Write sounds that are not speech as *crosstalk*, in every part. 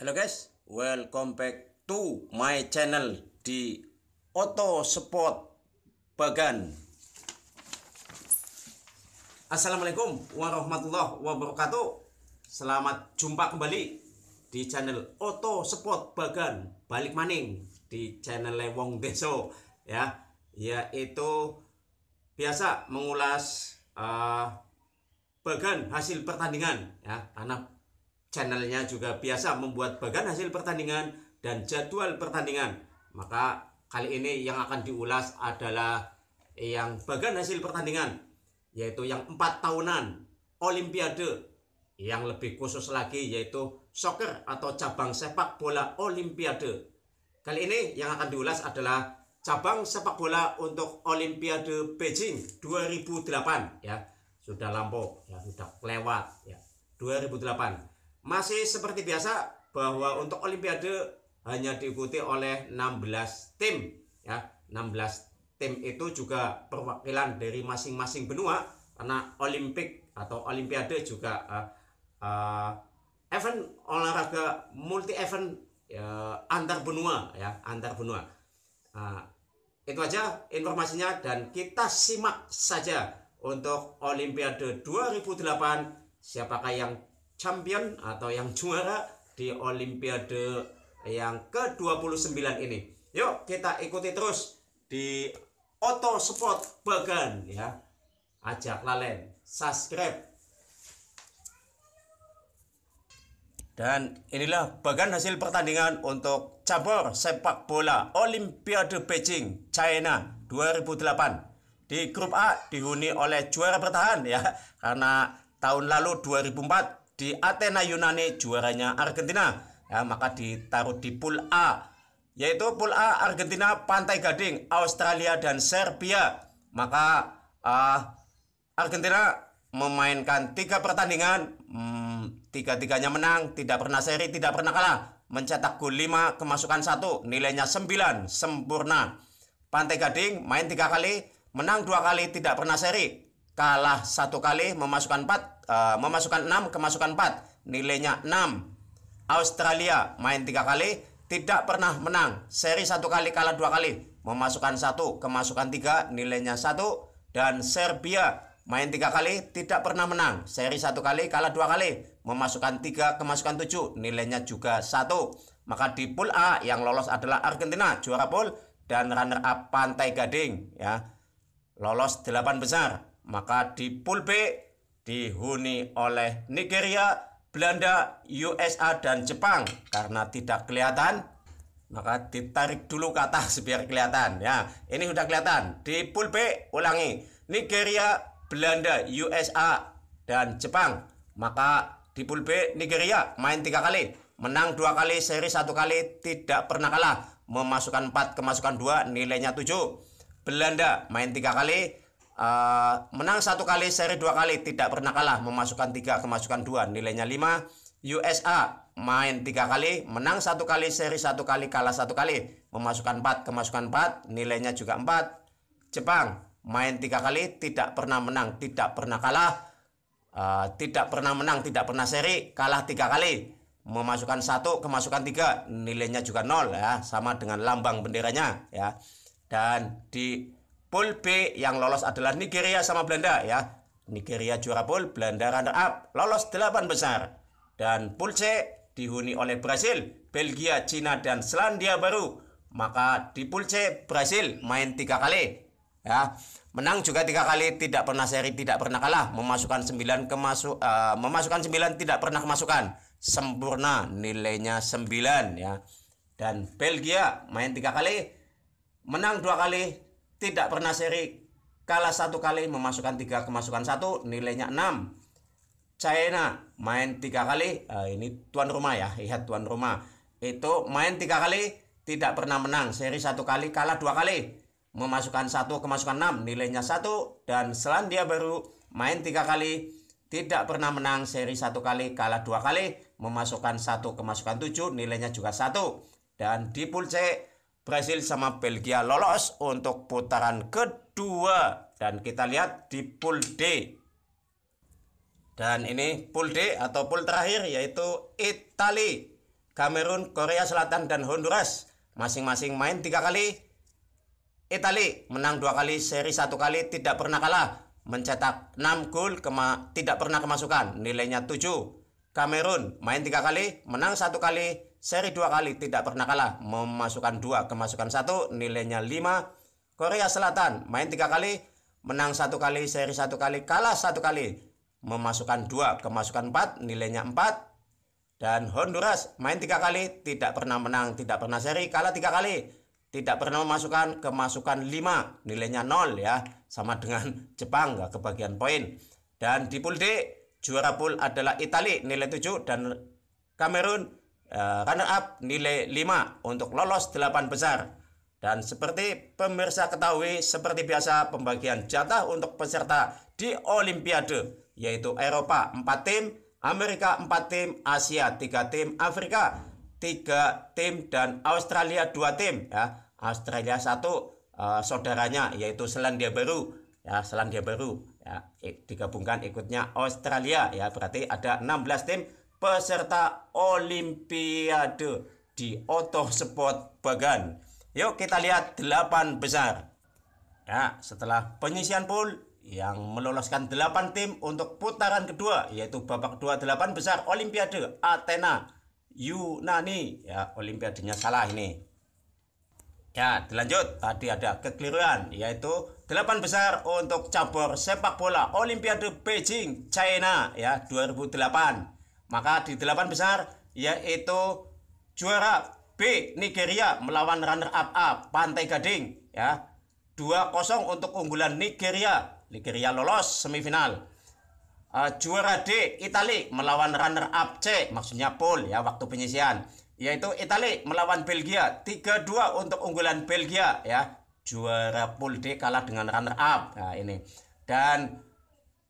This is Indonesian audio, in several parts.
Halo guys, welcome back to my channel di Auto Sport Bagan. Assalamualaikum warahmatullahi wabarakatuh. Selamat jumpa kembali di channel Auto Sport Bagan balik maning di channel Lewong Deso ya, yaitu biasa mengulas uh, bagan hasil pertandingan ya karena channelnya juga biasa membuat bagan hasil pertandingan dan jadwal pertandingan. Maka kali ini yang akan diulas adalah yang bagan hasil pertandingan, yaitu yang empat tahunan Olimpiade. Yang lebih khusus lagi yaitu soccer atau cabang sepak bola Olimpiade. Kali ini yang akan diulas adalah cabang sepak bola untuk Olimpiade Beijing 2008 ya. Sudah lampau, ya sudah lewat ya. 2008. Masih seperti biasa bahwa untuk olimpiade hanya diikuti oleh 16 tim ya. 16 tim itu juga perwakilan dari masing-masing benua karena olimpik atau olimpiade juga uh, uh, event olahraga multi event uh, ya, antar benua ya, antar benua. Uh, itu aja informasinya dan kita simak saja untuk Olimpiade 2008 siapakah yang champion atau yang juara di Olimpiade yang ke-29 ini. Yuk kita ikuti terus di Oto Sport Bagan ya. Ajak lalen, subscribe. Dan inilah bagan hasil pertandingan untuk cabur sepak bola Olimpiade Beijing China 2008. Di grup A dihuni oleh juara bertahan ya karena tahun lalu 2004 di Athena Yunani juaranya Argentina ya maka ditaruh di pool A yaitu pool A Argentina Pantai Gading Australia dan Serbia maka uh, Argentina memainkan tiga pertandingan hmm, tiga tiganya menang tidak pernah seri tidak pernah kalah mencetak gol 5 kemasukan satu nilainya 9 sempurna Pantai Gading main tiga kali menang dua kali tidak pernah seri kalah satu kali memasukkan 4 uh, eh, memasukkan 6 kemasukan 4 nilainya 6 Australia main tiga kali tidak pernah menang seri satu kali kalah dua kali memasukkan satu kemasukan tiga nilainya satu dan Serbia main tiga kali tidak pernah menang seri satu kali kalah dua kali memasukkan tiga kemasukan tujuh nilainya juga satu maka di pool A yang lolos adalah Argentina juara pool dan runner up Pantai Gading ya lolos delapan besar maka di pool B dihuni oleh Nigeria, Belanda, USA, dan Jepang. Karena tidak kelihatan, maka ditarik dulu ke atas *laughs* biar kelihatan. Ya, ini sudah kelihatan. Di pool B, ulangi. Nigeria, Belanda, USA, dan Jepang. Maka di pool B, Nigeria main tiga kali. Menang dua kali, seri satu kali, tidak pernah kalah. Memasukkan 4, kemasukan 2, nilainya 7. Belanda main tiga kali, Eh, menang satu kali, seri dua kali, tidak pernah kalah, memasukkan tiga, kemasukan dua, nilainya lima. USA main tiga kali, menang satu kali, seri satu kali, kalah satu kali, memasukkan empat, kemasukan empat, nilainya juga empat. Jepang main tiga kali, tidak pernah menang, tidak pernah kalah, uh, tidak pernah menang, tidak pernah seri, kalah tiga kali, memasukkan satu kemasukan tiga nilainya juga nol ya sama dengan lambang benderanya ya dan di Pool B yang lolos adalah Nigeria sama Belanda ya. Nigeria juara pool, Belanda runner up, lolos 8 besar. Dan pool C dihuni oleh Brasil, Belgia, Cina dan Selandia Baru. Maka di pool C Brasil main tiga kali. Ya, menang juga tiga kali, tidak pernah seri, tidak pernah kalah, memasukkan 9 kemasuk uh, eh, memasukkan 9 tidak pernah kemasukan. Sempurna nilainya 9 ya. Dan Belgia main tiga kali, menang dua kali, tidak pernah seri kalah satu kali memasukkan tiga kemasukan satu nilainya 6 China main tiga kali uh, ini tuan rumah ya lihat tuan rumah itu main tiga kali tidak pernah menang seri satu kali kalah dua kali memasukkan satu kemasukan enam nilainya satu dan Selandia Baru main tiga kali tidak pernah menang seri satu kali kalah dua kali memasukkan satu kemasukan tujuh nilainya juga satu dan di pool Brazil sama Belgia lolos untuk putaran kedua dan kita lihat di pool D dan ini pool D atau pool terakhir yaitu Itali, Kamerun, Korea Selatan dan Honduras masing-masing main tiga kali. Itali menang dua kali, seri satu kali, tidak pernah kalah, mencetak enam gol, kema tidak pernah kemasukan, nilainya tujuh. Kamerun main tiga kali, menang satu kali, Seri dua kali tidak pernah kalah, memasukkan dua, kemasukan satu, nilainya lima Korea Selatan main tiga kali, menang satu kali, seri satu kali, kalah satu kali, memasukkan dua, kemasukan empat, nilainya empat. Dan Honduras main tiga kali, tidak pernah menang, tidak pernah seri, kalah tiga kali, tidak pernah memasukkan, kemasukan lima, nilainya nol ya, sama dengan *laughs* Jepang gak kebagian poin. Dan di pool D, juara pool adalah Italia nilai tujuh dan Kamerun uh, runner up nilai 5 untuk lolos 8 besar. Dan seperti pemirsa ketahui, seperti biasa pembagian jatah untuk peserta di Olimpiade, yaitu Eropa 4 tim, Amerika 4 tim, Asia 3 tim, Afrika 3 tim, dan Australia 2 tim. Ya. Australia 1 uh, eh, saudaranya, yaitu Selandia Baru. Ya, Selandia Baru ya, digabungkan ikutnya Australia ya berarti ada 16 tim peserta Olimpiade di Oto Sport Bagan. Yuk kita lihat delapan besar. Nah, setelah penyisian pool yang meloloskan delapan tim untuk putaran kedua yaitu babak kedua delapan besar Olimpiade Athena Yunani ya olimpiadenya salah ini. Ya, dilanjut tadi ada kekeliruan yaitu delapan besar untuk cabur sepak bola Olimpiade Beijing China ya 2008. Maka di delapan besar yaitu juara B Nigeria melawan runner up A Pantai Gading ya. 2-0 untuk unggulan Nigeria. Nigeria lolos semifinal. Uh, juara D Itali melawan runner up C maksudnya pool ya waktu penyisian yaitu Itali melawan Belgia 3-2 untuk unggulan Belgia ya juara pool D kalah dengan runner up nah ini dan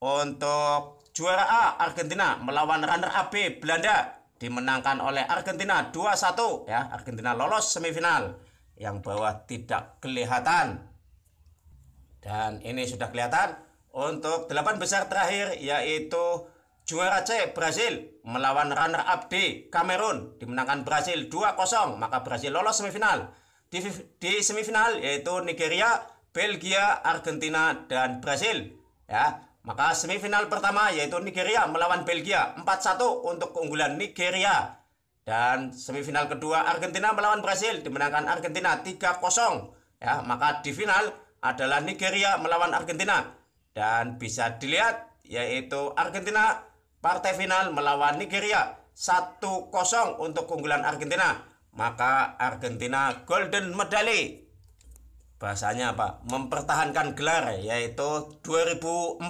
untuk juara A Argentina melawan runner up Belanda dimenangkan oleh Argentina 2-1 ya. Argentina lolos semifinal. Yang bawah tidak kelihatan. Dan ini sudah kelihatan untuk delapan besar terakhir yaitu juara C Brasil melawan runner up D Kamerun dimenangkan Brasil 2-0 maka Brasil lolos semifinal. Di, di semifinal yaitu Nigeria, Belgia, Argentina dan Brasil ya. Maka semifinal pertama yaitu Nigeria melawan Belgia 4-1 untuk keunggulan Nigeria. Dan semifinal kedua Argentina melawan Brasil dimenangkan Argentina 3-0. Ya, maka di final adalah Nigeria melawan Argentina. Dan bisa dilihat yaitu Argentina partai final melawan Nigeria 1-0 untuk keunggulan Argentina. Maka Argentina golden medali bahasanya apa mempertahankan gelar yaitu 2004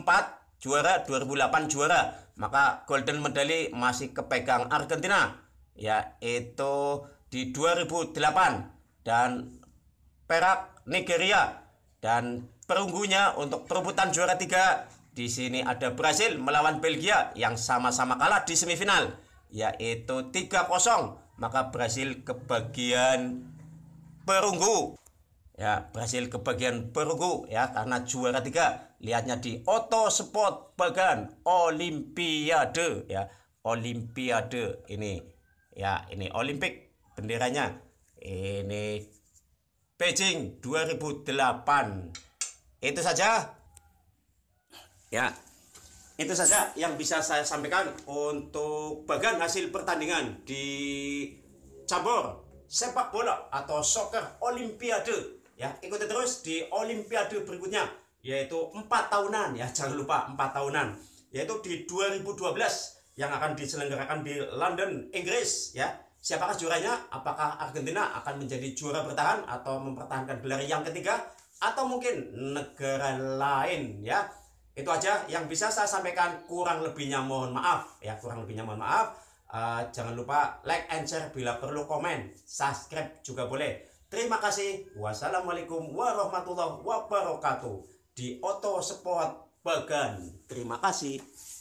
juara 2008 juara maka golden medali masih kepegang Argentina yaitu di 2008 dan perak Nigeria dan perunggunya untuk perebutan juara tiga di sini ada Brasil melawan Belgia yang sama-sama kalah di semifinal yaitu 3-0 maka Brasil kebagian perunggu ya berhasil kebagian perunggu ya karena juara tiga lihatnya di Auto Sport Bagan Olimpiade ya Olimpiade ini ya ini Olimpik benderanya ini Beijing 2008 itu saja ya itu saja yang bisa saya sampaikan untuk bagan hasil pertandingan di cabur sepak bola atau soccer olimpiade ya ikuti terus di olimpiade berikutnya yaitu empat tahunan ya jangan lupa empat tahunan yaitu di 2012 yang akan diselenggarakan di London Inggris ya siapakah juaranya apakah Argentina akan menjadi juara bertahan atau mempertahankan gelar yang ketiga atau mungkin negara lain ya itu aja yang bisa saya sampaikan kurang lebihnya mohon maaf ya kurang lebihnya mohon maaf uh, jangan lupa like and share bila perlu komen subscribe juga boleh Terima kasih. Wassalamualaikum warahmatullahi wabarakatuh. Di Oto Sport Bagan. Terima kasih.